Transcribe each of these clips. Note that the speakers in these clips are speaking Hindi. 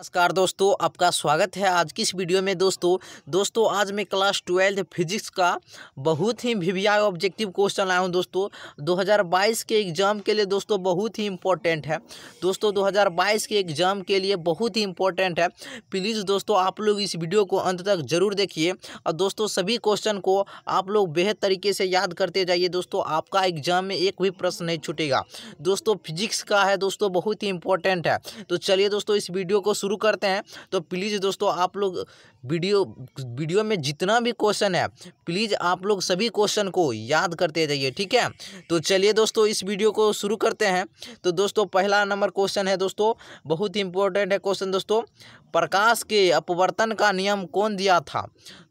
नमस्कार दोस्तों आपका स्वागत है आज की इस वीडियो में दोस्तों दोस्तों आज मैं क्लास ट्वेल्थ फिजिक्स का बहुत ही वीवीआई ऑब्जेक्टिव क्वेश्चन आया हूं दोस्तों 2022 के एग्जाम के लिए दोस्तों बहुत ही इम्पोर्टेंट है दोस्तों 2022 के एग्जाम के लिए बहुत ही इम्पोर्टेंट है प्लीज़ दोस्तों आप लोग इस वीडियो को अंत तक जरूर देखिए और दोस्तों सभी क्वेश्चन को आप लोग बेहद तरीके से याद करते जाइए दोस्तों आपका एग्जाम में एक भी प्रश्न नहीं छूटेगा दोस्तों फिजिक्स का है दोस्तों बहुत ही इम्पोर्टेंट है तो चलिए दोस्तों इस वीडियो को शुरू करते हैं तो प्लीज़ दोस्तों आप लोग वीडियो वीडियो में जितना भी क्वेश्चन है प्लीज़ आप लोग सभी क्वेश्चन को याद करते जाइए ठीक है तो चलिए दोस्तों इस वीडियो को शुरू करते हैं तो दोस्तों पहला नंबर क्वेश्चन है दोस्तों बहुत ही इंपॉर्टेंट है क्वेश्चन दोस्तों प्रकाश के अपवर्तन का नियम कौन दिया था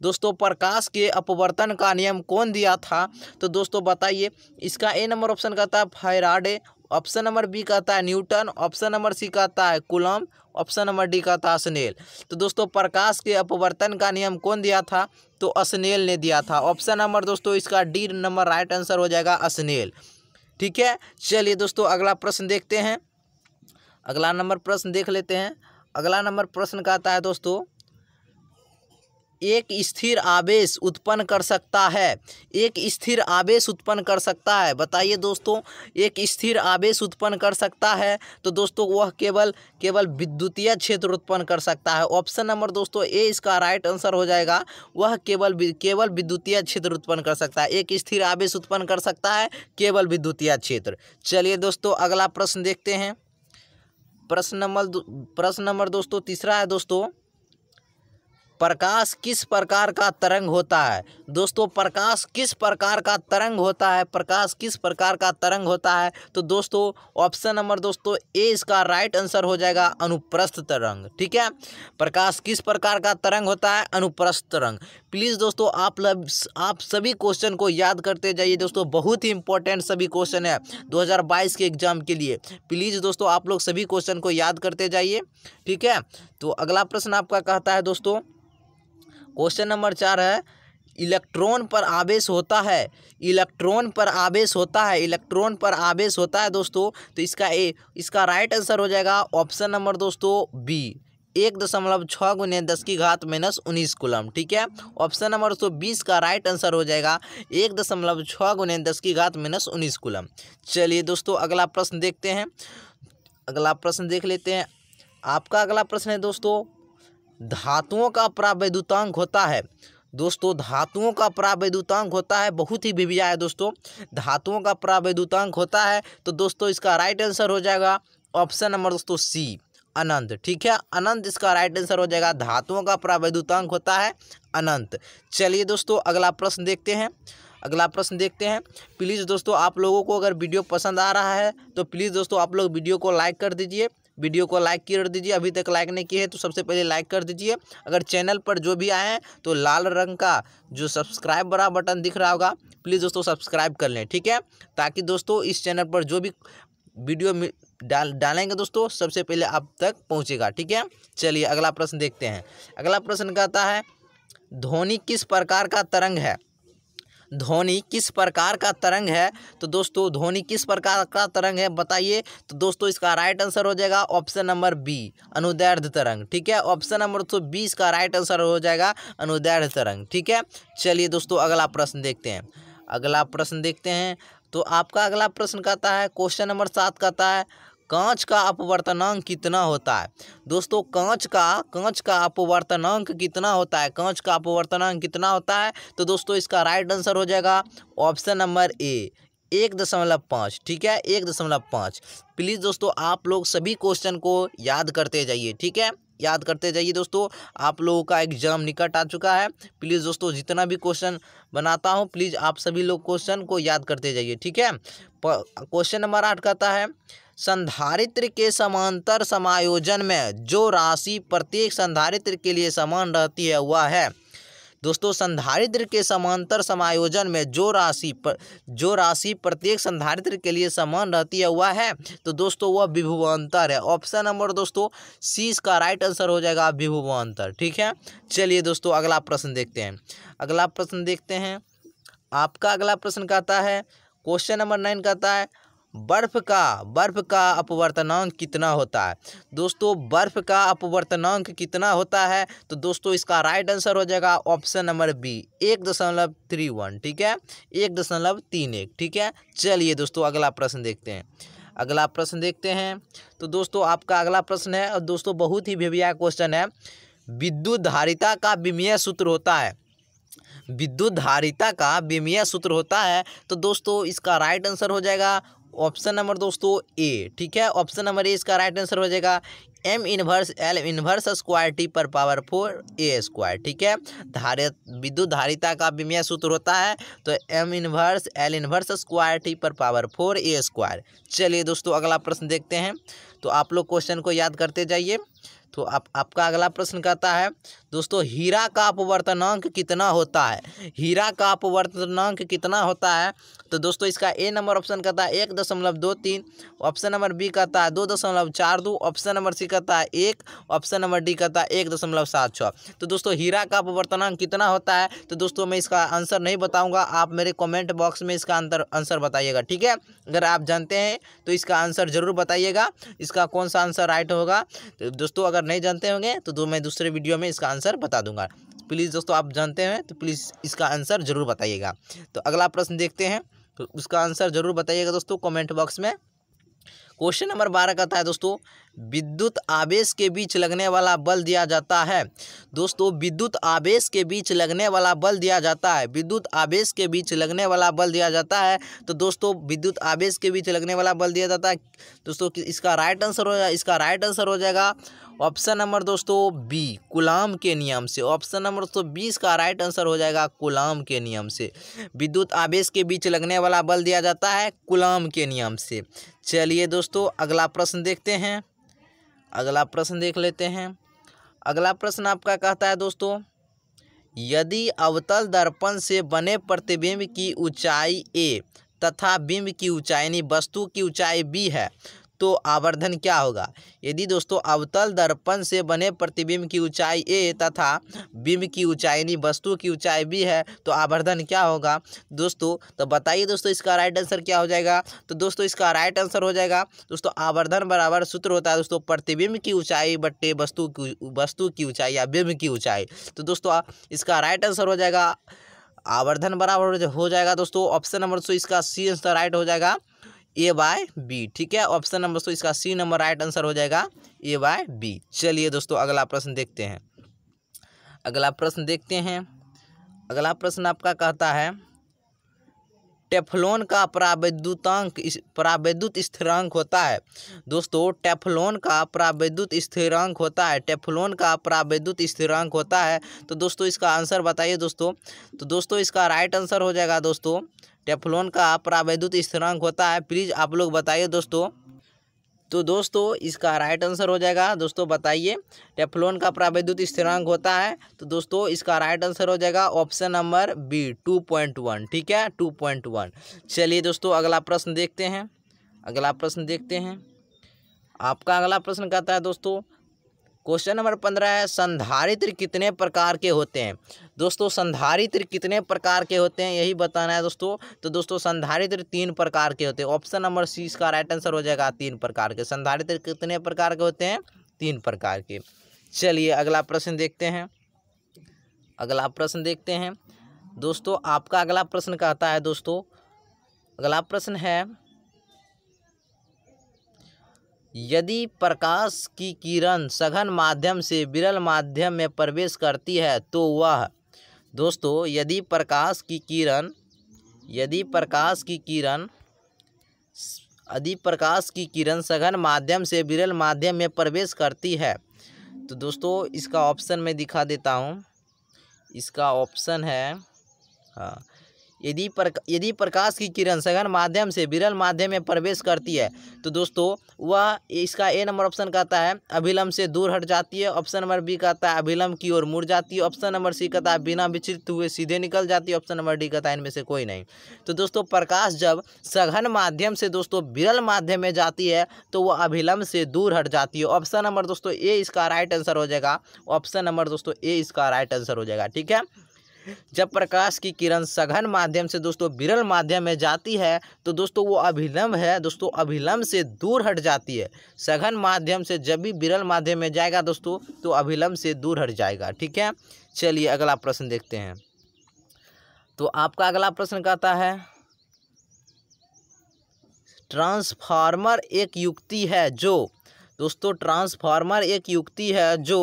दोस्तों प्रकाश के अपवर्तन का नियम कौन दिया था तो दोस्तों बताइए इसका ए नंबर ऑप्शन कहता है फायराडे ऑप्शन नंबर बी का आता है न्यूटन ऑप्शन नंबर सी का आता है कुलम ऑप्शन नंबर डी का है स्नेल तो दोस्तों प्रकाश के अपवर्तन का नियम कौन दिया था तो स्नेल ने दिया था ऑप्शन नंबर दोस्तों इसका डी नंबर राइट आंसर हो जाएगा स्नेल ठीक है चलिए दोस्तों अगला प्रश्न देखते हैं अगला नंबर प्रश्न देख लेते हैं अगला नंबर प्रश्न का आता है दोस्तों एक स्थिर आवेश उत्पन्न कर सकता है एक स्थिर आवेश उत्पन्न कर सकता है बताइए दोस्तों एक स्थिर आवेश उत्पन्न कर सकता है तो दोस्तों वह केवल केवल विद्युतीय क्षेत्र उत्पन्न कर सकता है ऑप्शन नंबर दोस्तों ए इसका राइट आंसर हो जाएगा वह केवल केवल विद्युतीय क्षेत्र उत्पन्न कर सकता है एक स्थिर आवेश उत्पन्न कर सकता है केवल विद्युतीय क्षेत्र चलिए दोस्तों अगला प्रश्न देखते हैं प्रश्न नंबर प्रश्न नंबर दोस्तों तीसरा है दोस्तों प्रकाश किस प्रकार का तरंग होता है दोस्तों प्रकाश किस प्रकार का तरंग होता है प्रकाश किस प्रकार का तरंग होता है तो दोस्तों ऑप्शन नंबर दोस्तों ए इसका राइट आंसर हो जाएगा अनुप्रस्थ तरंग ठीक है प्रकाश किस प्रकार का तरंग होता है अनुप्रस्थ तरंग प्लीज़ दोस्तों आप लग आप सभी क्वेश्चन को याद करते जाइए दोस्तों बहुत ही इंपॉर्टेंट सभी क्वेश्चन है दो के एग्जाम के लिए प्लीज़ दोस्तों आप लोग सभी क्वेश्चन को याद करते जाइए ठीक है तो अगला प्रश्न आपका कहता है दोस्तों क्वेश्चन नंबर चार है इलेक्ट्रॉन पर आवेश होता है इलेक्ट्रॉन पर आवेश होता है इलेक्ट्रॉन पर आवेश होता है दोस्तों तो इसका ए इसका राइट आंसर हो जाएगा ऑप्शन नंबर दोस्तों बी एक दशमलव छः गुने दस की घात माइनस उन्नीस कुलम ठीक है ऑप्शन नंबर दोस्तों बीस का राइट आंसर हो जाएगा एक दशमलव छः गुने दस की घात माइनस उन्नीस कुलम चलिए दोस्तों अगला प्रश्न देखते हैं अगला प्रश्न देख लेते हैं आपका अगला प्रश्न है दोस्तों धातुओं का प्रावैद्युतांक होता है दोस्तों धातुओं का प्रावैद्युतांक होता है बहुत ही विविया है दोस्तों धातुओं का प्रावैद्युतांक होता है तो दोस्तों इसका राइट आंसर हो जाएगा ऑप्शन नंबर दोस्तों सी अनंत ठीक है अनंत इसका राइट आंसर हो जाएगा धातुओं का प्रावैद्युतांक होता है अनंत चलिए दोस्तों अगला प्रश्न देखते हैं अगला प्रश्न देखते हैं प्लीज़ दोस्तों आप लोगों को अगर वीडियो पसंद आ रहा है तो प्लीज़ दोस्तों आप लोग वीडियो को लाइक कर दीजिए वीडियो को लाइक कर दीजिए अभी तक लाइक नहीं किए है तो सबसे पहले लाइक कर दीजिए अगर चैनल पर जो भी आए हैं तो लाल रंग का जो सब्सक्राइब बड़ा बटन दिख रहा होगा प्लीज़ दोस्तों सब्सक्राइब कर लें ठीक है ताकि दोस्तों इस चैनल पर जो भी वीडियो डाल डालेंगे दोस्तों सबसे पहले आप तक पहुंचेगा ठीक है चलिए अगला प्रश्न देखते हैं अगला प्रश्न कहता है ध्वनि किस प्रकार का तरंग है ध्वनि किस प्रकार का तरंग है तो दोस्तों ध्वनि किस प्रकार का तरंग है बताइए तो दोस्तों इसका राइट आंसर हो जाएगा ऑप्शन नंबर बी अनुदैर्ध तरंग ठीक है ऑप्शन नंबर तो बी इसका राइट आंसर हो जाएगा अनुदैर्ध तरंग ठीक है चलिए दोस्तों अगला प्रश्न देखते हैं अगला प्रश्न देखते हैं तो आपका अगला प्रश्न कहता है क्वेश्चन नंबर सात कहता है कांच का अपवर्तनांक कितना होता है दोस्तों कांच का कांच का अपवर्तनांक कितना होता है कांच का अपवर्तनांक कितना होता है तो दोस्तों इसका राइट आंसर हो जाएगा ऑप्शन नंबर ए एक दशमलव पाँच ठीक है एक दशमलव पाँच प्लीज़ दोस्तों आप लोग सभी क्वेश्चन को याद करते जाइए ठीक है याद करते जाइए दोस्तों आप लोगों का एग्जाम निकट आ चुका है प्लीज़ दोस्तों जितना भी क्वेश्चन बनाता हूँ प्लीज़ आप सभी लोग क्वेश्चन को याद करते जाइए ठीक है क्वेश्चन नंबर आठ कहता है संधारित्र के समांतर समायोजन में जो राशि प्रत्येक संधारित्र के लिए समान रहती है वह है दोस्तों संधारित्र के समांतर समायोजन में जो राशि पर जो राशि प्रत्येक संधारित्र के लिए समान रहती है वह है तो दोस्तों वह विभुवान्तर है ऑप्शन नंबर दोस्तों सी इसका राइट आंसर हो जाएगा विभुवान्तर ठीक है चलिए दोस्तों अगला प्रश्न देखते हैं अगला प्रश्न देखते हैं आपका अगला प्रश्न कहता है क्वेश्चन नंबर नाइन कहता है बर्फ़ का बर्फ़ का अपवर्तनांक कितना होता है दोस्तों बर्फ़ का अपवर्तनांक कितना होता है तो दोस्तों इसका राइट आंसर हो जाएगा ऑप्शन नंबर बी एक दशमलव थ्री वन ठीक है एक दशमलव तीन एक ठीक है चलिए दोस्तों अगला प्रश्न देखते हैं अगला प्रश्न देखते हैं तो दोस्तों आपका अगला प्रश्न है और दोस्तों बहुत ही भेबिया क्वेश्चन है विद्युत धारिता का विमीय सूत्र होता है विद्युत धारिता का विमीय सूत्र होता है तो दोस्तों इसका राइट आंसर हो जाएगा ऑप्शन नंबर दोस्तों ए ठीक है ऑप्शन नंबर ए इसका राइट आंसर हो जाएगा M inverse L inverse square T पर पावर फोर ए स्क्वायर ठीक है धार विद्युत धारिता का विमय सूत्र होता है तो M inverse L inverse square T पर पावर फोर ए स्क्वायर चलिए दोस्तों अगला प्रश्न देखते हैं तो आप लोग क्वेश्चन को याद करते जाइए तो आप आपका अगला प्रश्न कहता है दोस्तों हीरा का अपवर्तनांक कितना होता है हीरा का अपवर्तनांक कितना होता है तो दोस्तों इसका ए नंबर ऑप्शन कहता है एक दशमलव दो तीन ऑप्शन नंबर बी कहता है दो दशमलव चार दो ऑप्शन नंबर सी कहता है एक ऑप्शन नंबर डी कहता है एक दशमलव सात छः तो दोस्तों हीरा का अपवर्तनांक कितना होता है तो दोस्तों मैं इसका आंसर नहीं बताऊँगा आप मेरे कॉमेंट बॉक्स में इसका आंसर आंसर बताइएगा ठीक है अगर आप जानते हैं तो इसका आंसर ज़रूर बताइएगा इसका कौन सा आंसर राइट होगा तो दोस्तों अगर अगर नहीं जानते होंगे तो दो मैं दूसरे वीडियो में इसका आंसर बता दूंगा प्लीज़ दोस्तों आप जानते हैं तो प्लीज़ इसका आंसर ज़रूर बताइएगा तो अगला प्रश्न देखते हैं तो उसका आंसर ज़रूर बताइएगा दोस्तों कमेंट बॉक्स में क्वेश्चन नंबर बारह कहता है दोस्तों विद्युत आवेश के बीच लगने वाला बल दिया जाता है दोस्तों विद्युत आवेश के बीच लगने वाला बल दिया जाता है विद्युत आवेश के बीच लगने वाला बल दिया जाता है तो दोस्तों विद्युत आवेश के बीच लगने वाला बल दिया जाता है दोस्तों इसका राइट आंसर हो जाएगा इसका राइट आंसर हो जाएगा ऑप्शन नंबर दोस्तों बी गुलाम के नियम से ऑप्शन नंबर दोस्तों बीस का राइट आंसर हो जाएगा गुलाम के नियम से विद्युत आवेश के बीच लगने वाला बल दिया जाता है गुलाम के नियम से चलिए दोस्तों अगला प्रश्न देखते हैं अगला प्रश्न देख लेते हैं अगला प्रश्न आपका कहता है दोस्तों यदि अवतल दर्पण से बने प्रतिबिंब की ऊंचाई ए तथा बिंब की ऊंचाई यानी वस्तु की ऊंचाई बी है तो आवर्धन क्या होगा यदि दोस्तों अवतल दर्पण से बने प्रतिबिंब की ऊंचाई ए तथा बिंब की ऊंचाई यानी वस्तु की ऊंचाई बी है तो आवर्धन क्या होगा दोस्तों तो बताइए दोस्तों इसका राइट आंसर क्या हो जाएगा तो दोस्तों इसका राइट आंसर हो जाएगा दोस्तों आवर्धन बराबर सूत्र होता है दोस्तों प्रतिबिंब की ऊंचाई बट्टे वस्तु की वस्तु की ऊंचाई या बिंब की ऊंचाई तो दोस्तों इसका राइट आंसर हो जाएगा आवर्धन बराबर हो जाएगा दोस्तों ऑप्शन नंबर सो इसका सी आंसर राइट हो जाएगा ए बाय बी ठीक है ऑप्शन नंबर दोस्तों इसका सी नंबर राइट आंसर हो जाएगा ए बाय बी चलिए दोस्तों अगला प्रश्न देखते हैं अगला प्रश्न देखते हैं अगला प्रश्न आपका कहता है टेफलोन का प्रावैद्युतांक प्रावैद्युत स्थिरांक होता है दोस्तों टेफलोन का प्रावैद्युत स्थिरांक होता है टेफलोन का प्रावैद्युत स्थिरांक होता है तो दोस्तों इसका आंसर बताइए दोस्तों तो दोस्तों इसका राइट आंसर हो जाएगा दोस्तों टेफलोन का प्रावैद्युत स्थिरांक होता है प्लीज़ आप लोग बताइए दोस्तों तो दोस्तों इसका राइट आंसर हो जाएगा दोस्तों बताइए टेफ्लोन का प्रावैद्युत स्थिरांक होता है तो दोस्तों इसका राइट आंसर हो जाएगा option number B two point one ठीक है टू पॉइंट वन चलिए दोस्तों अगला प्रश्न देखते हैं अगला प्रश्न देखते हैं आपका अगला प्रश्न कहता है दोस्तों क्वेश्चन नंबर पंद्रह है संधारित्र कितने प्रकार के होते हैं दोस्तों संधारित्र कितने प्रकार के होते हैं यही बताना है दोस्तों तो दोस्तों संधारित्र तीन प्रकार के होते हैं ऑप्शन नंबर सी इसका राइट आंसर हो जाएगा तीन प्रकार के संधारित्र कितने प्रकार के होते हैं तीन प्रकार के चलिए अगला प्रश्न देखते हैं अगला प्रश्न देखते हैं दोस्तों आपका अगला प्रश्न कहता है दोस्तों अगला प्रश्न है यदि प्रकाश की किरण सघन माध्यम से विरल माध्यम में प्रवेश करती है तो वह दोस्तों यदि प्रकाश की किरण यदि प्रकाश की किरण यदि प्रकाश की किरण सघन माध्यम से विरल माध्यम में प्रवेश करती है तो दोस्तों इसका ऑप्शन मैं दिखा देता हूँ इसका ऑप्शन है हाँ यदि पर यदि प्रकाश की किरण सघन माध्यम से विरल माध्यम में प्रवेश करती है तो दोस्तों वह इसका ए नंबर ऑप्शन कहता है अभिलम्ब से दूर हट जाती है ऑप्शन नंबर बी कहता है अभिलंब की ओर मुड़ जाती है ऑप्शन नंबर सी कहता है बिना विचलित हुए सीधे निकल जाती है ऑप्शन नंबर डी कहता है इनमें से कोई नहीं तो दोस्तों प्रकाश जब सघन माध्यम से दोस्तों विरल माध्यम में जाती है तो वह अभिलंब से दूर हट जाती है ऑप्शन नंबर दोस्तों ए इसका राइट आंसर हो जाएगा ऑप्शन नंबर दोस्तों ए इसका राइट आंसर हो जाएगा ठीक है जब प्रकाश की किरण सघन माध्यम से दोस्तों विरल माध्यम में जाती है तो दोस्तों वो अभिलंब है दोस्तों अभिलंब से दूर हट जाती है सघन माध्यम से जब भी विरल माध्यम में जाएगा दोस्तों तो अभिलंब से दूर हट जाएगा ठीक है चलिए अगला प्रश्न देखते हैं तो आपका अगला प्रश्न कहता है ट्रांसफार्मर एक युक्ति है जो दोस्तों ट्रांसफार्मर एक युक्ति है जो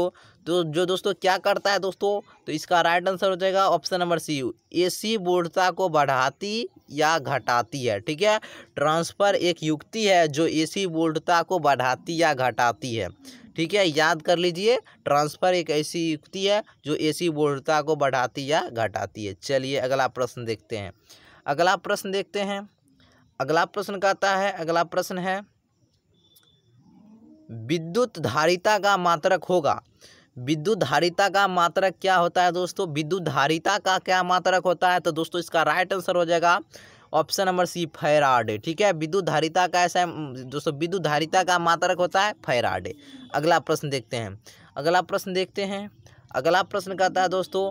तो जो दोस्तों क्या करता है दोस्तों तो इसका राइट आंसर हो जाएगा ऑप्शन नंबर सी एसी बूढ़ता को बढ़ाती या घटाती है ठीक है ट्रांसफर एक युक्ति है जो एसी बूढ़ता को बढ़ाती या घटाती है ठीक है याद कर लीजिए ट्रांसफर एक ऐसी युक्ति है जो एसी बूढ़ता को बढ़ाती या घटाती है चलिए अगला प्रश्न देखते हैं अगला प्रश्न देखते हैं अगला प्रश्न कहता है अगला प्रश्न है विद्युत धारिता का मात्रक होगा विद्युत धारिता का मात्रक क्या होता है दोस्तों विद्युत धारिता का क्या मात्रक होता है तो दोस्तों इसका राइट आंसर हो जाएगा ऑप्शन नंबर सी फैराड ठीक है विद्युत धारिता का ऐसा हम्म, दोस्तों विद्युत धारिता का मात्रक होता है फैराड अगला प्रश्न देखते हैं अगला प्रश्न देखते हैं अगला प्रश्न कहता है दोस्तों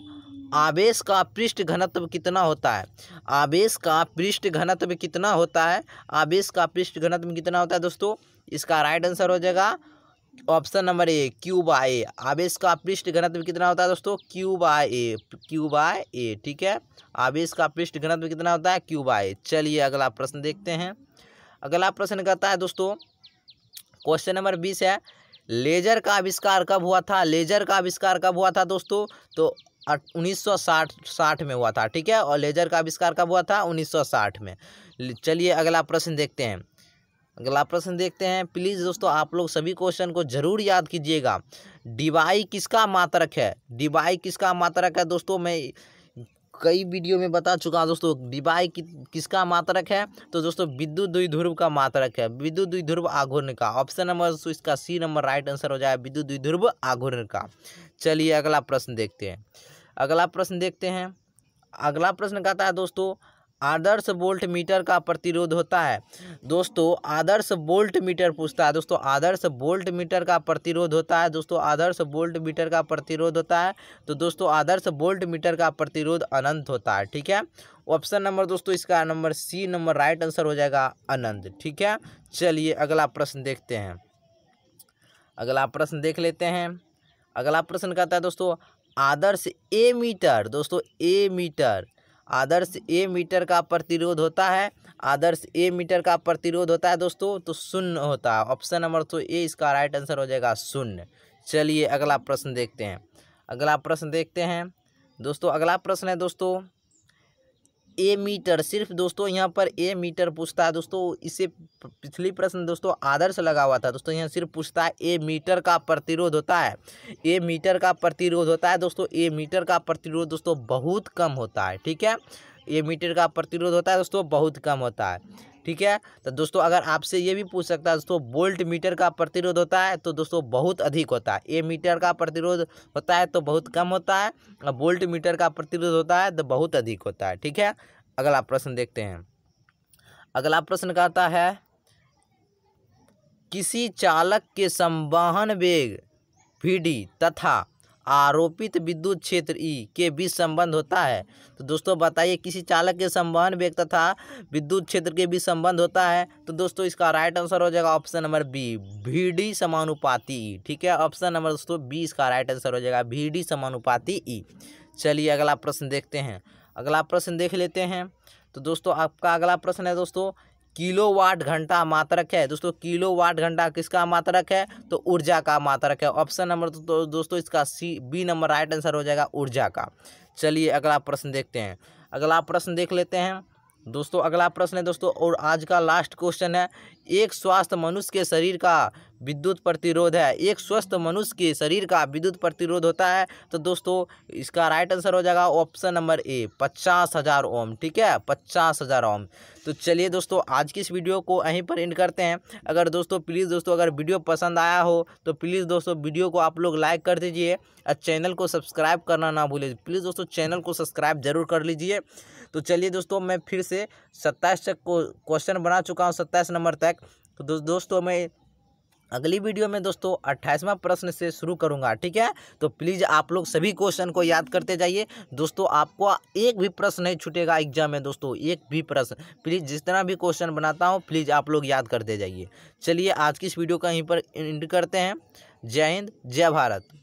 आवेश का पृष्ठ घनत्व कितना होता है आवेश का पृष्ठ घनत्व कितना होता है आवेश का पृष्ठ घनत्व कितना होता है दोस्तों इसका राइट आंसर हो जाएगा option number A cube by A आवेश का पृष्ठ घनत्व कितना होता है दोस्तों cube by A cube by A ठीक है आवेश का पृष्ठ घनत्व कितना होता है क्यूब बाय ए चलिए अगला प्रश्न देखते हैं अगला प्रश्न कहता है दोस्तों क्वेश्चन नंबर बीस है लेजर का आविष्कार कब हुआ था लेजर का आविष्कार कब हुआ था दोस्तों तो उन्नीस सौ में हुआ था ठीक है और लेजर का आविष्कार कब हुआ था उन्नीस में चलिए अगला प्रश्न देखते हैं अगला प्रश्न देखते हैं प्लीज़ दोस्तों आप लोग सभी क्वेश्चन को जरूर याद कीजिएगा डिवाई किसका मात्रक है डिवाई किसका मात्रक है दोस्तों मैं कई वीडियो में बता चुका हूँ दोस्तों डिवाई कि, किसका मात्रक है तो दोस्तों विद्युत ध्रुव का मात्रक है विद्युत ध्रुव आघूर्ण का ऑप्शन नंबर इसका सी नंबर राइट आंसर हो जाए विद्युत ध्रुव आघूर्ण का चलिए अगला प्रश्न देखते हैं अगला प्रश्न देखते हैं अगला प्रश्न कहता है दोस्तों आदर्श वोल्ट मीटर का प्रतिरोध होता है दोस्तों आदर्श वोल्ट मीटर पूछता है दोस्तों आदर्श वोल्ट मीटर का प्रतिरोध होता है दोस्तों आदर्श वोल्ट मीटर का प्रतिरोध होता है तो दोस्तों आदर्श वोल्ट मीटर का प्रतिरोध अनंत होता है ठीक है ऑप्शन नंबर दोस्तों इसका number C number right answer हो जाएगा अनंत ठीक है चलिए अगला प्रश्न देखते हैं अगला प्रश्न देख लेते हैं अगला प्रश्न कहता है दोस्तों आदर्श ए मीटर दोस्तों ए मीटर आदर्श ए मीटर का प्रतिरोध होता है आदर्श ए मीटर का प्रतिरोध होता है दोस्तों तो शून्य होता है ऑप्शन नंबर तो ए इसका राइट आंसर हो जाएगा शून्य चलिए अगला प्रश्न देखते हैं अगला प्रश्न देखते हैं दोस्तों अगला प्रश्न है दोस्तों ए मीटर सिर्फ दोस्तों यहाँ पर ए मीटर पूछता है दोस्तों इससे पिछली प्रश्न दोस्तों आदर्श लगा हुआ था दोस्तों यहाँ सिर्फ पूछता है ए मीटर का प्रतिरोध होता है ए मीटर का प्रतिरोध होता है दोस्तों ए मीटर का प्रतिरोध दोस्तों बहुत कम होता है ठीक है ये मीटर का प्रतिरोध होता है दोस्तों बहुत कम होता है ठीक है तो दोस्तों अगर आपसे ये भी पूछ सकता है दोस्तों बोल्ट मीटर का प्रतिरोध होता है तो दोस्तों बहुत अधिक होता है ए मीटर का प्रतिरोध होता है तो बहुत कम होता है और बोल्ट मीटर का प्रतिरोध होता है तो बहुत अधिक होता है ठीक है अगला प्रश्न देखते हैं अगला प्रश्न कहता है किसी चालक के संवाहन वेग वी तथा आरोपित विद्युत क्षेत्र ई के बीच संबंध होता है तो दोस्तों बताइए किसी चालक के संवहन व्यक्त तथा विद्युत क्षेत्र के बीच संबंध होता है तो दोस्तों इसका राइट आंसर हो जाएगा ऑप्शन नंबर बी भी डी समानुपाती ई e, ठीक है ऑप्शन नंबर दोस्तों बी इसका राइट आंसर हो जाएगा भी डी समानुपाती ई e। चलिए अगला प्रश्न देखते हैं अगला प्रश्न देख लेते हैं तो दोस्तों आपका अगला प्रश्न है दोस्तों किलोवाट घंटा मात्रक है दोस्तों किलोवाट घंटा किसका मात्रक है तो ऊर्जा का मात्रक है ऑप्शन नंबर तो, तो दोस्तों इसका C B number right answer हो जाएगा ऊर्जा का चलिए अगला प्रश्न देखते हैं अगला प्रश्न देख लेते हैं दोस्तों अगला प्रश्न है दोस्तों और आज का लास्ट क्वेश्चन है एक स्वास्थ्य मनुष्य के शरीर का विद्युत प्रतिरोध है एक स्वस्थ मनुष्य के शरीर का विद्युत प्रतिरोध होता है तो दोस्तों इसका राइट आंसर हो जाएगा ऑप्शन नंबर ए पचास हज़ार ओम ठीक है पचास हज़ार ओम तो चलिए दोस्तों आज की इस वीडियो को यहीं पर एंड करते हैं अगर दोस्तों प्लीज़ दोस्तों अगर वीडियो पसंद आया हो तो प्लीज़ दोस्तों वीडियो को आप लोग लाइक कर दीजिए और चैनल को सब्सक्राइब करना ना भूलिए प्लीज़ दोस्तों चैनल को सब्सक्राइब जरूर कर लीजिए तो चलिए दोस्तों मैं फिर से सत्ताईस तक को क्वेश्चन बना चुका हूँ सत्ताईस नंबर तक तो दो, दोस्तों मैं अगली वीडियो में दोस्तों अट्ठाईसवां प्रश्न से शुरू करूंगा ठीक है तो प्लीज़ आप लोग सभी क्वेश्चन को याद करते जाइए दोस्तों आपको एक भी प्रश्न नहीं छूटेगा एग्जाम में दोस्तों एक भी प्रश्न प्लीज़ जितना भी क्वेश्चन बनाता हूँ प्लीज़ आप लोग याद करते जाइए चलिए आज की इस वीडियो का यहीं पर एंड करते हैं जय हिंद जय भारत